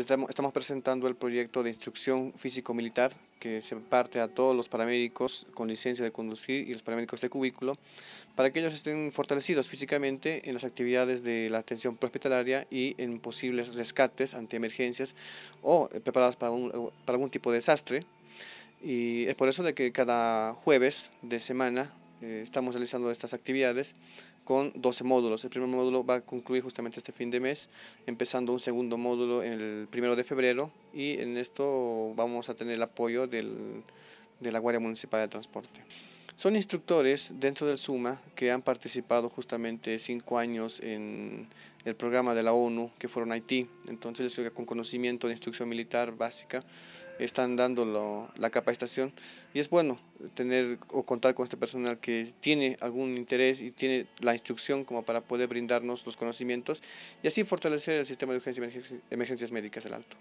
Estamos, presentando el proyecto de instrucción físico-militar que se parte a todos los paramédicos con licencia de conducir y los paramédicos de cubículo para que ellos estén fortalecidos físicamente en las actividades de la atención prehospitalaria y en posibles rescates ante emergencias o eh, preparados para, eh, para algún tipo de desastre. Y es por eso de que cada jueves de semana eh, estamos realizando estas actividades con 12 módulos. El primer módulo va a concluir justamente este fin de mes, empezando un segundo módulo el primero de febrero y en esto vamos a tener el apoyo del, de la Guardia Municipal de Transporte. Son instructores dentro del SUMA que han participado justamente cinco años en el programa de la ONU que fueron a Haití. Entonces, con conocimiento de instrucción militar básica están dando la capacitación y es bueno tener o contar con este personal que tiene algún interés y tiene la instrucción como para poder brindarnos los conocimientos y así fortalecer el sistema de urgencia y emergencias médicas del Alto.